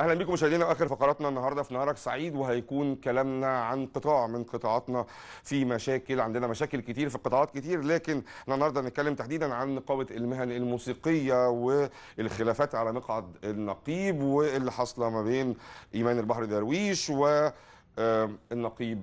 اهلا بيكم مشاهدينا واخر فقراتنا النهارده في نهارك سعيد وهيكون كلامنا عن قطاع من قطاعاتنا في مشاكل عندنا مشاكل كتير في قطاعات كتير لكن احنا النهارده هنتكلم تحديدا عن نقابه المهن الموسيقيه والخلافات على مقعد النقيب واللي حاصله ما بين ايمان البحر درويش و النقيب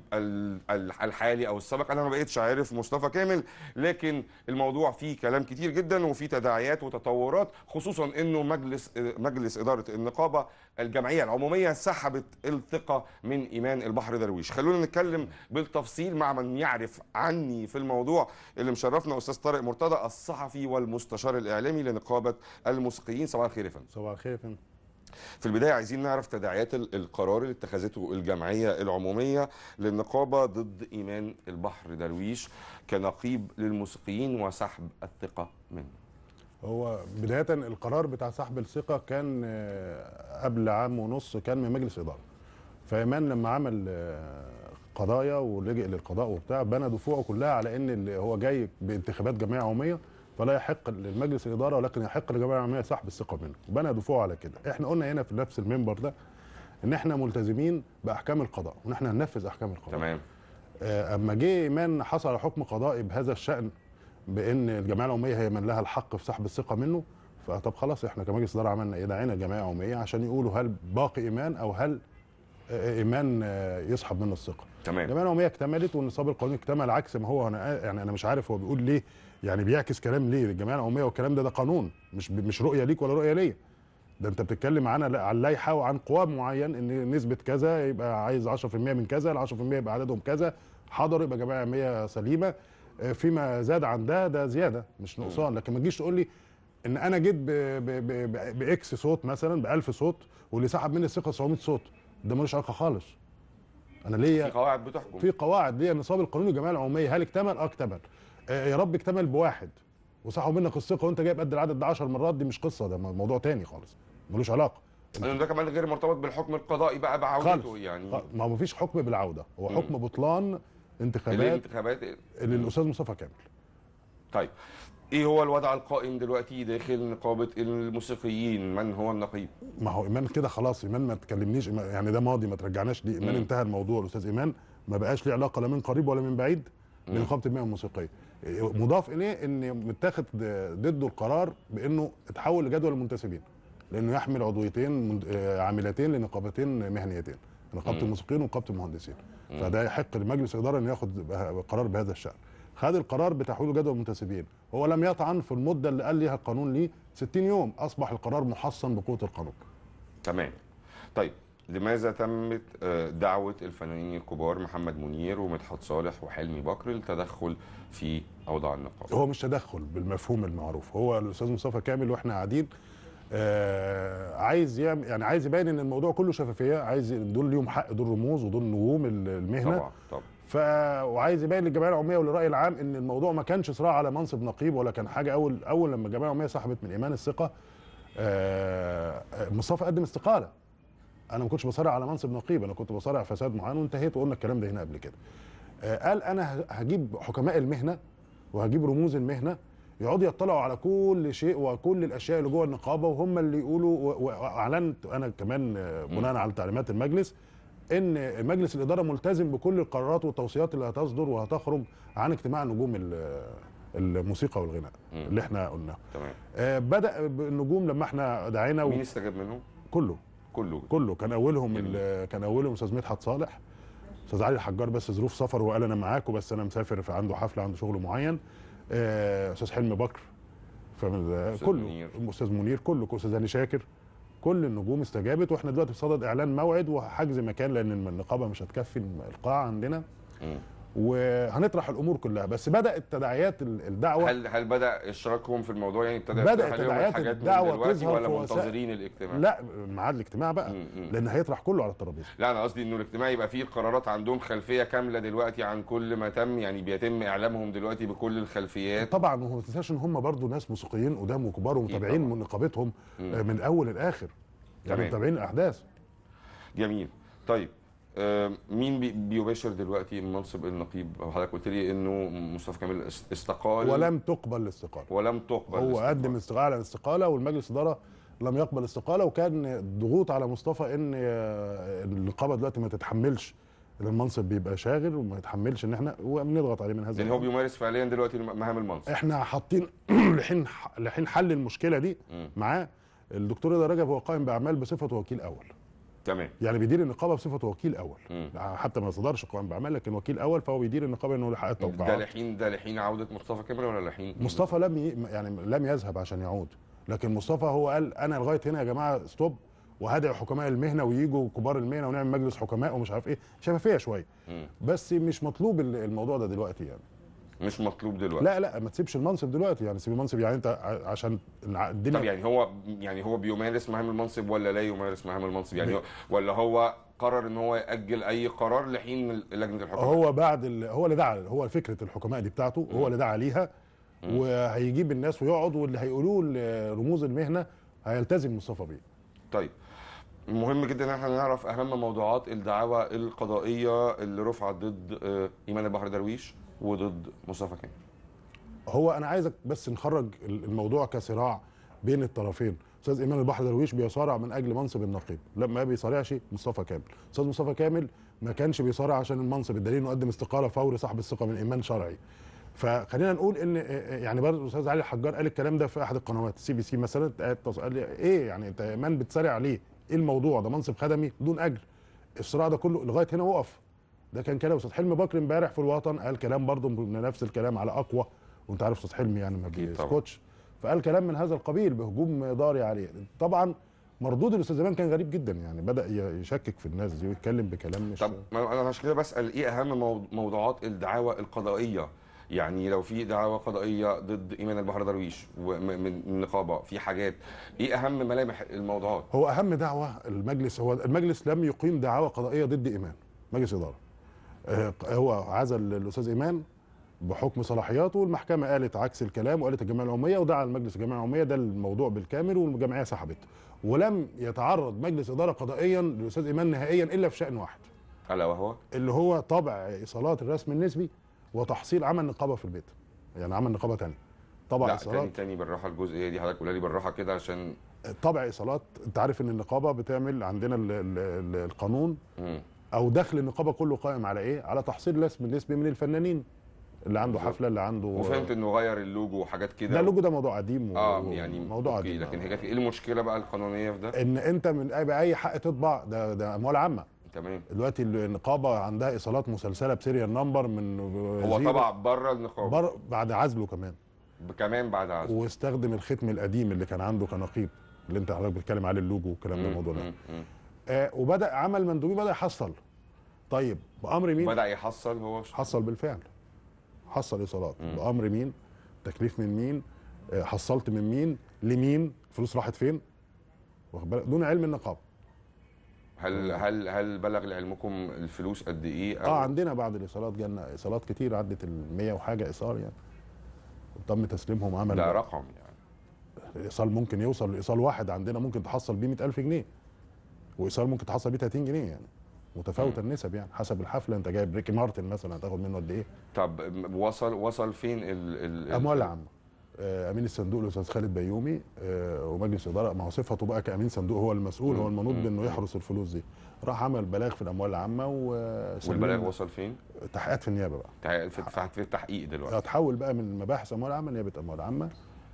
الحالي او السابق انا ما بقتش عارف مصطفى كامل لكن الموضوع فيه كلام كتير جدا وفيه تداعيات وتطورات خصوصا انه مجلس آه، مجلس اداره النقابه الجمعيه العموميه سحبت الثقه من ايمان البحر درويش خلونا نتكلم بالتفصيل مع من يعرف عني في الموضوع اللي مشرفنا استاذ طارق مرتضى الصحفي والمستشار الاعلامي لنقابه الموسيقيين صباح الخير يا فندم صباح الخير يا فندم في البداية عايزين نعرف تداعيات القرار اللي اتخذته الجمعية العمومية للنقابة ضد إيمان البحر درويش كنقيب للموسيقيين وسحب الثقة منه هو بداية القرار بتاع سحب الثقة كان آه، قبل عام ونص كان من مجلس إدارة فإيمان لما عمل آه، قضايا ولجئ للقضاء وبتاع بنى دفوعه كلها على ان هو جاي بانتخابات جمعيه عموميه فلا يحق للمجلس الاداره ولكن يحق للجمعيه العموميه سحب الثقه منه وبنى دفوع على كده احنا قلنا هنا في نفس المنبر ده ان احنا ملتزمين باحكام القضاء وان احنا هننفذ احكام القضاء تمام آه، اما جه ايمان حصل على حكم قضائي بهذا الشان بان الجمعيه العموميه هي من لها الحق في سحب الثقه منه فطب خلاص احنا كمجلس اداره عملنا ايه دعينا الجمعيه العموميه عشان يقولوا هل باقي ايمان او هل آه، ايمان آه، يسحب منه الثقه تمام الجمعيه العموميه اكتملت والنصاب القانوني اكتمل عكس ما هو انا يعني انا مش عارف هو بيقول ليه يعني بيعكس كلام ليه الجمعيه العموميه والكلام ده ده قانون مش مش رؤيه ليك ولا رؤيه ليا ده انت بتتكلم عن على اللائحه وعن قوام معين ان نسبه كذا يبقى عايز 10% من كذا ال 10% يبقى عددهم كذا حضر يبقى جمعيه عموميه سليمه آه، فيما زاد عن ده ده زياده مش نقصان لكن ما تجيش تقول لي ان انا جيت باكس صوت مثلا ب 1000 صوت واللي سحب مني الثقه 700 صوت ده ملوش علاقه خالص انا ليا في قواعد بتحكم في قواعد ليا نصاب القانون الجمعيه العموميه هل اكتمل؟ اه اكتمل يا رب اكتمل بواحد وصحوا منك الثقه وانت جايب قد العدد ده 10 مرات دي مش قصه ده موضوع تاني خالص ملوش علاقه ده كمان غير مرتبط بالحكم القضائي بقى بعودته يعني ما هو مفيش حكم بالعوده هو حكم م. بطلان انتخابات الانتخابات للاستاذ مصطفى كامل طيب ايه هو الوضع القائم دلوقتي داخل نقابه الموسيقيين من هو النقيب ما هو ايمان كده خلاص ايمان ما تكلمنيش يعني ده ماضي ما ترجعناش ليه ايمان انتهى الموضوع الاستاذ ايمان ما بقاش ليه علاقه لا من قريب ولا من بعيد بنقابه البيئه الموسيقيه مضاف اليه ان متاخد ضده القرار بانه اتحول لجدول المنتسبين لانه يحمل عضويتين آه، عاملتين لنقابتين مهنيتين نقابه الموسيقيين ونقابه المهندسين فده يحق لمجلس الاداره ان ياخد قرار بهذا الشان خد القرار بتحويله جدول المنتسبين هو لم يطعن في المده اللي قال ليها القانون ليه 60 يوم اصبح القرار محصن بقوه القانون تمام طيب لماذا تمت آه، دعوة الفنانين الكبار محمد منير ومدحت صالح وحلمي بكر للتدخل في أوضاع النقابة؟ هو مش تدخل بالمفهوم المعروف هو الأستاذ مصطفى كامل وإحنا قاعدين آه عايز يعمل يعني عايز يبين ان الموضوع كله شفافيه عايز دول ليهم حق دول رموز ودول نجوم المهنه طبعا طبعا ف وعايز يبين للجمعيه العموميه وللراي العام ان الموضوع ما كانش صراع على منصب نقيب ولا كان حاجه اول اول لما الجمعيه العموميه سحبت من ايمان الثقه آه مصطفى قدم استقاله انا ما كنتش بصارع على منصب نقيب انا كنت بصارع فساد معين وانتهيت وقلنا الكلام ده هنا قبل كده آه، قال انا هجيب حكماء المهنه وهجيب رموز المهنه يقعدوا يطلعوا على كل شيء وكل الاشياء اللي جوه النقابه وهم اللي يقولوا واعلنت انا كمان بناء على تعليمات المجلس ان مجلس الاداره ملتزم بكل القرارات والتوصيات اللي هتصدر وهتخرج عن اجتماع نجوم الموسيقى والغناء اللي احنا قلناه تمام آه، بدا النجوم لما احنا دعينا مين استجاب منهم كله كله كله كان اولهم يعني. كان اولهم استاذ مدحت صالح استاذ علي الحجار بس ظروف سفر وقال انا معاكم بس انا مسافر فعنده حفله عنده شغل معين آه، استاذ حلمي بكر كله استاذ منير كله استاذ هاني شاكر كل النجوم استجابت واحنا دلوقتي بصدد اعلان موعد وحجز مكان لان النقابه مش هتكفي القاعه عندنا م. وهنطرح الامور كلها بس بدات تداعيات الدعوه هل هل بدا اشراكهم في الموضوع يعني ابتدى بدات تداعيات الدعوه تظهر ولا منتظرين الاجتماع لا ميعاد الاجتماع بقى م -م. لان هيطرح كله على الترابيزه لا انا قصدي انه الاجتماع يبقى فيه القرارات عندهم خلفيه كامله دلوقتي عن كل ما تم يعني بيتم اعلامهم دلوقتي بكل الخلفيات طبعا وما تنساش ان هم برضو ناس موسيقيين قدام وكبار ومتابعين من نقابتهم آه، من اول لاخر يعني متابعين الاحداث جميل طيب آه، مين بيباشر دلوقتي منصب النقيب حضرتك قلت لي انه مصطفى كامل استقال ولم تقبل الاستقاله ولم تقبل هو الاستقال. قدم استقاله على الاستقاله والمجلس اداره لم يقبل الاستقاله وكان ضغوط على مصطفى ان النقابه دلوقتي ما تتحملش ان المنصب بيبقى شاغل وما يتحملش ان احنا وبنضغط عليه من هذا يعني هو بيمارس فعليا دلوقتي مهام المنصب احنا حاطين لحين لحين حل المشكله دي معاه الدكتور رضا رجب هو قائم باعمال بصفته وكيل اول تمام يعني بيدير النقابه بصفته وكيل اول مم. حتى ما صدرش قوائم بعمل لكن وكيل اول فهو بيدير النقابه انه يحقق التوقعات ده لحين ده لحين عوده مصطفى كامل ولا لحين مصطفى لم يعني لم يذهب عشان يعود لكن مصطفى هو قال انا لغايه هنا يا جماعه ستوب وهدعي حكماء المهنه ويجوا كبار المهنه ونعمل مجلس حكماء ومش عارف ايه شفافيه شويه بس مش مطلوب الموضوع ده دلوقتي يعني مش مطلوب دلوقتي لا لا ما تسيبش المنصب دلوقتي يعني سيب المنصب يعني انت عشان الدنيا طب يعني هو يعني هو بيمارس مهام المنصب ولا لا يمارس مهام المنصب يعني ولا هو قرر ان هو ياجل اي قرار لحين لجنه الحكماء هو بعد هو اللي دعا هو فكره الحكماء دي بتاعته هو اللي دعا ليها وهيجيب الناس ويقعد واللي هيقولوه لرموز المهنه هيلتزم مصطفى بيه طيب مهم جدا ان احنا نعرف اهم موضوعات الدعاوى القضائيه اللي رفعت ضد آه، ايمان البحر درويش وضد مصطفى كامل هو انا عايزك بس نخرج الموضوع كصراع بين الطرفين استاذ ايمان البحر درويش بيصارع من اجل منصب النقيب لما ما بيصارعش مصطفى كامل استاذ مصطفى كامل ما كانش بيصارع عشان المنصب الدليل انه قدم استقاله فوري صاحب الثقه من ايمان شرعي فخلينا نقول ان آه، آه، يعني برضه الاستاذ علي الحجار قال الكلام ده في احد القنوات سي بي سي مثلا قال لي ايه يعني انت ايمان بتصارع ليه؟ ايه الموضوع ده منصب خدمي بدون اجر الصراع ده كله لغايه هنا وقف ده كان كلام استاذ حلمي بكر امبارح في الوطن قال كلام برضه من نفس الكلام على اقوى وانت عارف استاذ حلمي يعني ما بيسكتش فقال كلام من هذا القبيل بهجوم ضاري عليه طبعا مردود الاستاذ زمان كان غريب جدا يعني بدا يشكك في الناس دي ويتكلم بكلام مش طب انا عشان كده بسال ايه اهم موضوعات الدعاوى القضائيه يعني لو في دعاوى قضائيه ضد ايمان البحر درويش من النقابه في حاجات ايه اهم ملامح الموضوعات هو اهم دعوه المجلس هو المجلس لم يقيم دعاوى قضائيه ضد ايمان مجلس اداره آه، هو عزل الاستاذ ايمان بحكم صلاحياته والمحكمه قالت عكس الكلام وقالت الجمعيه العموميه ودعا المجلس الجمعيه العموميه ده الموضوع بالكامل والجمعيه سحبت ولم يتعرض مجلس اداره قضائيا للاستاذ ايمان نهائيا الا في شان واحد الا وهو اللي هو طبع ايصالات الرسم النسبي وتحصيل عمل نقابه في البيت يعني عمل نقابه ثانيه طبع لا ايصالات تاني تاني بالراحه الجزئيه دي حضرتك قولها لي بالراحه كده عشان طبع ايصالات انت عارف ان النقابه بتعمل عندنا الـ الـ القانون او دخل النقابه كله قائم على ايه على تحصيل رسم نسبي من الفنانين اللي عنده حفله اللي عنده وفهمت انه غير اللوجو وحاجات كده ده اللوجو ده موضوع قديم اه يعني موضوع أوكي. قديم لكن هي ايه المشكله بقى القانونيه في ده ان انت من اي حق تطبع ده ده اموال عامه تمام دلوقتي النقابه عندها ايصالات مسلسله بسيريال نمبر من هو طبع بره النقابه بر... بعد عزله كمان كمان بعد عزله واستخدم الختم القديم اللي كان عنده كنقيب اللي انت حضرتك بتتكلم عليه اللوجو والكلام ده الموضوع ده آه وبدا عمل مندوبي بدا يحصل طيب بامر مين بدا يحصل هو حصل بالفعل حصل ايصالات بامر مين تكليف من مين آه حصلت من مين لمين الفلوس راحت فين واخد بالك دون علم النقابه هل هل هل بلغ لعلمكم الفلوس قد ايه؟ اه عندنا بعد الايصالات جالنا ايصالات كتير عدت ال 100 وحاجه ايصال يعني تم تسليمهم عمل ده رقم يعني ايصال ممكن يوصل لايصال واحد عندنا ممكن تحصل بيه 100000 جنيه وايصال ممكن تحصل بيه 30 جنيه يعني متفاوته النسب يعني حسب الحفله انت جايب ريكي مارتن مثلا هتاخد منه قد ايه طب وصل وصل فين ال الاموال العامه آه، امين الصندوق الاستاذ خالد بيومي آه، ومجلس اداره ما هو صفته بقى كامين صندوق هو المسؤول هو المنوط بانه يحرس الفلوس دي راح عمل بلاغ في الاموال العامه والبلاغ وصل فين؟ تحقيقات في النيابه بقى تحقيقات في التحقيق دلوقتي اتحول بقى من مباحث اموال عامه نيابه اموال عامه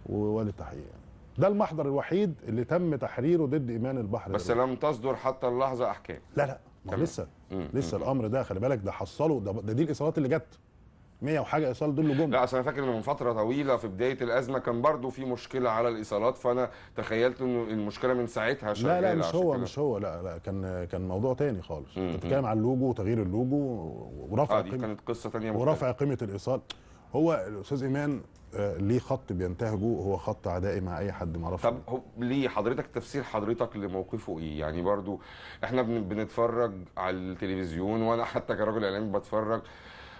ووالد تحقيق يعني. ده المحضر الوحيد اللي تم تحريره ضد ايمان البحر بس لم تصدر حتى اللحظه احكام لا لا لسه مم. لسه مم. الامر ده خلي بالك ده حصله ده, ده دي الاصابات اللي جت 100 وحاجه ايصال دول جم لا اصل انا فاكر من فتره طويله في بدايه الازمه كان برضو في مشكله على الايصالات فانا تخيلت انه المشكله من ساعتها شغاله لا لا مش هو مش هو لا لا كان كان موضوع تاني خالص بتتكلم على اللوجو وتغيير اللوجو ورفع آه دي كانت قصه تانية ورفع قيمه الايصال هو الاستاذ ايمان آه، ليه خط بينتهجه هو خط عدائي مع اي حد ما طب ليه حضرتك تفسير حضرتك لموقفه ايه يعني برضو احنا بنتفرج على التلفزيون وانا حتى كرجل اعلامي بتفرج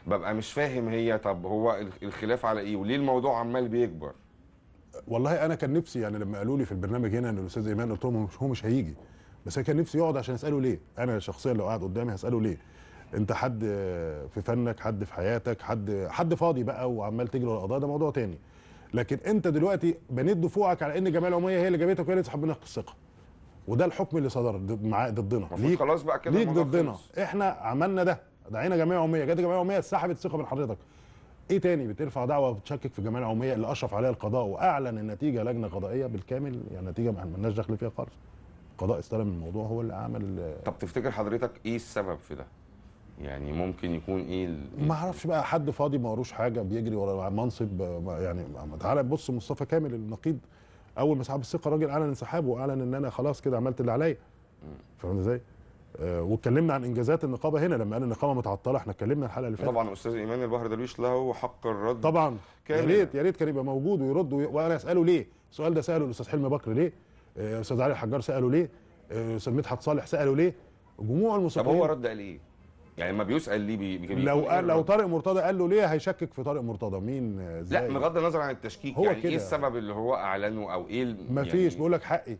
ببقى مش فاهم هي طب هو الخلاف على ايه وليه الموضوع عمال بيكبر والله انا كان نفسي يعني لما قالوا لي في البرنامج هنا ان الاستاذ ايمان قلت لهم هو مش هيجي بس انا كان نفسي يقعد عشان اساله ليه انا شخصيا لو قعد قدامي هساله ليه انت حد في فنك حد في حياتك حد حد فاضي بقى وعمال تجري ورا القضاء ده موضوع تاني لكن انت دلوقتي بنيت دفوعك على ان جمال العموميه هي اللي جابتك وهي اللي تسحب منك الثقه وده الحكم اللي صدر مع ضدنا ليك خلاص بقى كده ليك ضدنا احنا عملنا ده دعينا جمعيه عموميه جت جمعيه عموميه سحبت الثقه من حضرتك ايه تاني بترفع دعوه بتشكك في جمعيه عمية اللي اشرف عليها القضاء واعلن النتيجه لجنه قضائيه بالكامل يعني نتيجه ما لناش دخل فيها خالص القضاء استلم الموضوع هو اللي عمل طب تفتكر حضرتك ايه السبب في ده يعني ممكن يكون إيه, ايه ما اعرفش بقى حد فاضي ما وروش حاجه بيجري ورا منصب يعني تعالى بص مصطفى كامل النقيب اول ما سحب الثقه راجل اعلن انسحابه واعلن ان انا خلاص كده عملت اللي عليا فاهم ازاي؟ آه، واتكلمنا عن انجازات النقابه هنا لما قال النقابه متعطله احنا اتكلمنا الحلقه اللي فاتت طبعا استاذ ايمان البحر درويش له حق الرد طبعا يا ريت يا ريت كان يبقى موجود ويرد وانا اساله ليه؟ السؤال ده ساله الاستاذ حلمي بكر ليه؟ آه، استاذ علي الحجار ساله ليه؟ آه، استاذ مدحت صالح ساله ليه؟ جموع المسؤولين طب هو رد قال ايه؟ يعني ما بيسال ليه بي... بي... لو قال لو طارق مرتضى قال له ليه هيشكك في طارق مرتضى مين زي لا بغض النظر عن التشكيك هو يعني إيه كده. ايه السبب اللي هو اعلنه او ايه مفيش يعني... بيقول لك حقي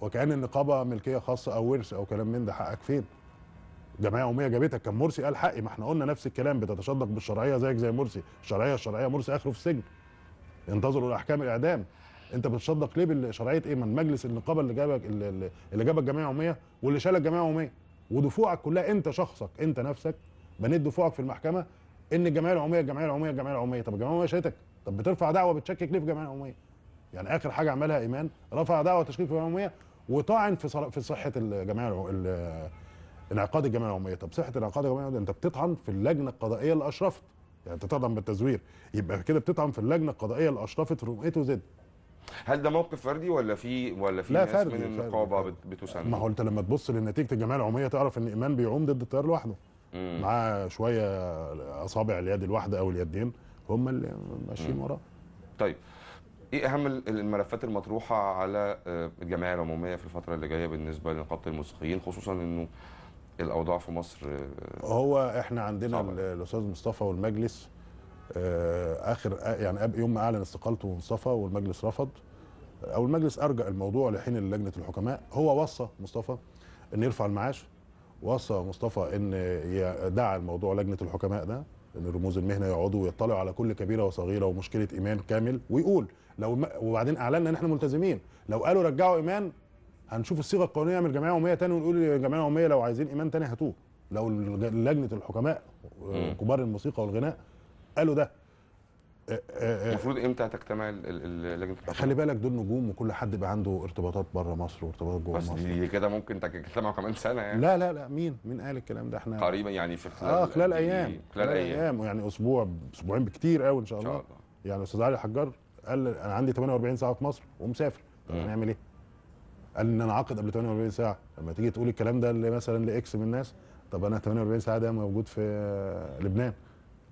وكان النقابه ملكيه خاصه او ورث او كلام من ده حقك فين جمعيه قوميه جابتك كان مرسي قال حقي ما احنا قلنا نفس الكلام بتتشدق بالشرعيه زيك زي مرسي الشرعيه الشرعيه مرسي اخره في السجن انتظروا الاحكام الاعدام انت بتتشدق ليه بشرعيه ايه من مجلس النقابه اللي جابك اللي جابك جمعيه عموميه واللي شالك جمعيه عموميه ودفوعك كلها انت شخصك انت نفسك بنيت دفوعك في المحكمه ان الجمعيه العموميه الجمعيه العموميه الجمعيه العموميه طب الجمعيه العموميه شهدتك طب بترفع دعوه بتشكك ليه في الجمعيه العموميه؟ يعني اخر حاجه عملها ايمان رفع دعوه تشكيك في الجمعيه العموميه وطعن في في صحه الجمعيه انعقاد الجمعيه العموميه طب صحه انعقاد الجمعيه العموميه انت بتطعن في اللجنه القضائيه اللي اشرفت يعني انت بتطعن بالتزوير يبقى كده بتطعن في اللجنه القضائيه اللي اشرفت في اي تو زد هل ده موقف فردي ولا في ولا في لا ناس فردي من النقابه بتساند ما هو انت لما تبص لنتيجه الجمعيه العموميه تعرف ان ايمان بيعوم ضد التيار لوحده معاه شويه اصابع اليد الواحده او اليدين هم اللي ماشيين وراه طيب ايه اهم الملفات المطروحه على آه، الجمعيه العموميه في الفتره اللي جايه بالنسبه لنقابه الموسيقيين خصوصا انه الاوضاع في مصر آه، هو احنا عندنا الاستاذ مصطفى والمجلس آه، اخر آه، يعني يوم ما اعلن استقالته مصطفى والمجلس رفض او المجلس ارجع الموضوع لحين لجنه الحكماء هو وصى مصطفى ان يرفع المعاش وصى مصطفى ان دعا الموضوع لجنه الحكماء ده ان رموز المهنه يقعدوا ويطلعوا على كل كبيره وصغيره ومشكله ايمان كامل ويقول لو وبعدين اعلنا ان احنا ملتزمين لو قالوا رجعوا ايمان هنشوف الصيغه القانونيه من الجمعيه العموميه تاني ونقول الجمعيه العموميه لو عايزين ايمان تاني هاتوه لو لجنه الحكماء آه، كبار الموسيقى والغناء قالوا ده آه، آه، آه. المفروض امتى تجتمع لجنه خلي بالك دول نجوم وكل حد بقى عنده ارتباطات بره مصر وارتباطات جوه مصر بس كده ممكن تجتمعوا كمان سنه يعني لا لا لا مين مين قال الكلام ده احنا قريبا يعني في خلال اه خلال إيه؟ ايام خلال ايام يعني اسبوع اسبوعين بكتير قوي ان شاء الله, إن شاء الله. يعني الاستاذ علي حجار قال انا عندي 48 ساعه في مصر ومسافر طب هنعمل ايه؟ قال ان انا عاقد قبل 48 ساعه لما تيجي تقول الكلام ده مثلا لاكس من الناس طب انا 48 ساعه ده موجود في لبنان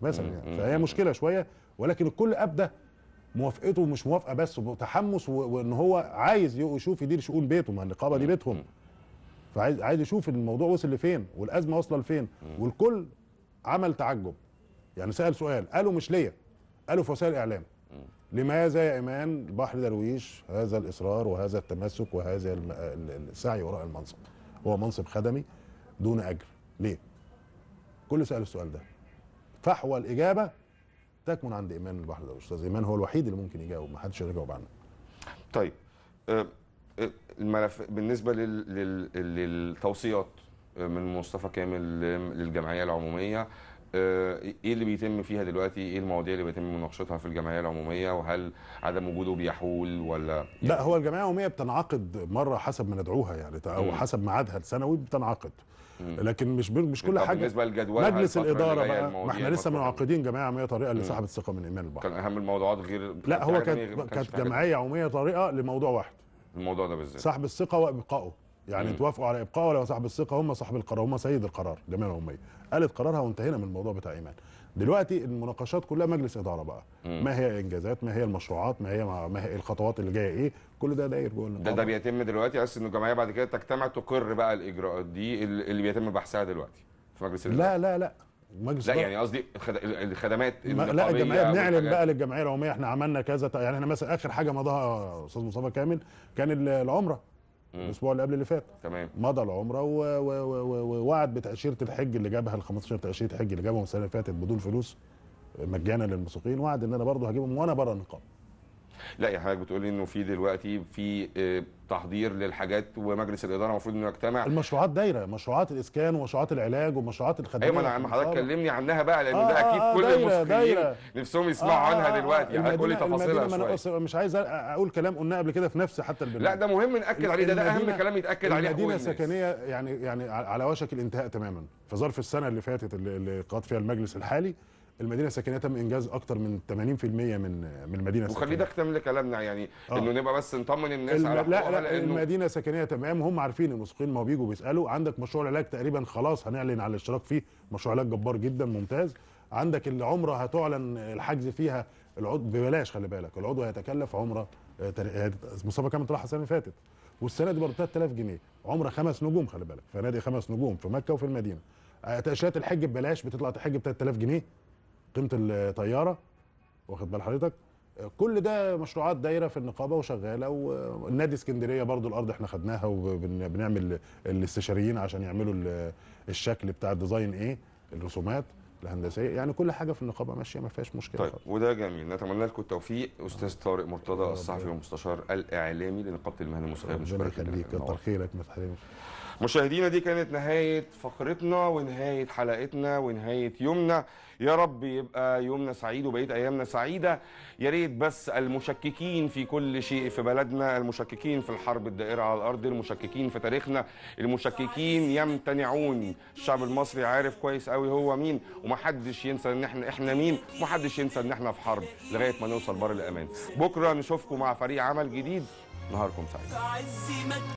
مثلا يعني فهي مشكله شويه ولكن الكل ابدى موافقته مش موافقه بس وتحمس وان هو عايز يشوف يدير شؤون بيته ما النقابه دي بيتهم فعايز عايز يشوف الموضوع وصل لفين والازمه واصله لفين والكل عمل تعجب يعني سال سؤال قالوا مش ليا قالوا في وسائل الاعلام لماذا يا ايمان بحر درويش هذا الاصرار وهذا التمسك وهذا السعي وراء المنصب هو منصب خدمي دون اجر ليه كل سال السؤال ده فحوى الاجابه تكمن عند ايمان البحر الاستاذ ايمان هو الوحيد اللي ممكن يجاوب ما حدش يجاوب عنه طيب آه، آه، الملف بالنسبه لل... لل... للتوصيات آه، من مصطفى كامل للجمعيه العموميه آه، ايه اللي بيتم فيها دلوقتي ايه المواضيع اللي بيتم مناقشتها في الجمعيه العموميه وهل عدم وجوده بيحول ولا يعني لا هو الجمعيه العموميه بتنعقد مره حسب ما ندعوها يعني او حسب ميعادها السنوي بتنعقد لكن مش مش كل حاجه بالنسبه للجدول مجلس الاداره بقى ما احنا لسه منعقدين جمعيه عموميه طريقه لسحب الثقه من ايمان البحر كان اهم الموضوعات غير لا هو كانت كانت جمعيه عموميه طريقه لموضوع واحد الموضوع ده بالذات سحب الثقه وابقائه يعني توافقوا على ابقائه ولا صاحب الثقه هم صاحب القرار هم سيد القرار الجمعيه العموميه قالت قرارها وانتهينا من الموضوع بتاع ايمان دلوقتي المناقشات كلها مجلس اداره بقى مم. ما هي الانجازات ما هي المشروعات ما هي ما هي الخطوات اللي جايه ايه كل ده داير جوه ده ده بيتم دلوقتي اساس ان الجمعيه بعد كده تجتمع تقر بقى الاجراءات دي اللي بيتم بحثها دلوقتي في مجلس الاداره لا لا لا مجلس لا يعني قصدي الخدمات لا الجمعيه بنعلن بقى للجمعيه العموميه احنا عملنا كذا يعني احنا مثلا اخر حاجه مضاها استاذ مصطفى كامل كان العمره الاسبوع اللي قبل اللي فات تمام مضى العمره ووعد بتاشيره الحج اللي جابها ال 15 تاشيره حج اللي جابهم السنه اللي فاتت بدون فلوس مجانا للمسوقين وعد ان انا برضه هجيبهم وانا بره النقاب لا يا يعني حضرتك بتقول انه في دلوقتي في آه، تحضير للحاجات ومجلس الاداره المفروض انه يجتمع المشروعات دايره مشروعات الاسكان ومشروعات العلاج ومشروعات الخدمات ايوه ما انا حضرتك كلمني عنها بقى لان آه ده اكيد آه كل دايرة دايرة نفسهم يسمعوا آه عنها دلوقتي هتقولي يعني تفاصيلها شويه مش عايز اقول كلام قلناه قبل كده في نفس حتى البرنامج لا ده مهم ناكد عليه ده ده اهم كلام يتاكد عليه المدينه سكنيه يعني يعني على وشك الانتهاء تماما في ظرف السنه اللي فاتت اللي قاد فيها المجلس الحالي المدينه السكنيه تم انجاز اكتر من 80% من من المدينه السكنيه وخلي ده ختم لكلامنا يعني آه. انه نبقى بس نطمن الناس الم... على لا لا لأنه... المدينه السكنيه تمام هم عارفين المسوقين ما بيجوا بيسالوا عندك مشروع العلاج تقريبا خلاص هنعلن على الاشتراك فيه مشروع علاج جبار جدا ممتاز عندك العمره هتعلن الحجز فيها العضو ببلاش خلي بالك العضو هيتكلف عمره آه، آه، مصطفى كامل طلعها السنه اللي فاتت والسنه دي برضه 3000 جنيه عمره خمس نجوم خلي بالك فنادي خمس نجوم في مكه وفي المدينه آه، تاشيرات الحج ببلاش بتطلع تحج ب 3000 جنيه قيمه الطياره واخد بال حضرتك كل ده مشروعات دايره في النقابه وشغاله والنادي اسكندريه برضو الارض احنا خدناها وبنعمل الاستشاريين عشان يعملوا الشكل بتاع الديزاين ايه الرسومات الهندسيه يعني كل حاجه في النقابه ماشيه ما فيهاش مشكله طيب خالص. وده جميل نتمنى لكم التوفيق استاذ طارق مرتضى الصحفي والمستشار الاعلامي لنقابه المهن المصريه ربنا يخليك كتر خيرك ما تحرمش مشاهدينا دي كانت نهاية فقرتنا ونهاية حلقتنا ونهاية يومنا يا رب يبقى يومنا سعيد وبقية أيامنا سعيدة يا ريت بس المشككين في كل شيء في بلدنا المشككين في الحرب الدائرة على الأرض المشككين في تاريخنا المشككين يمتنعون الشعب المصري عارف كويس قوي هو مين ومحدش ينسى ان احنا احنا مين ومحدش ينسى ان احنا في حرب لغاية ما نوصل بر الأمان بكرة نشوفكم مع فريق عمل جديد نهاركم سعيد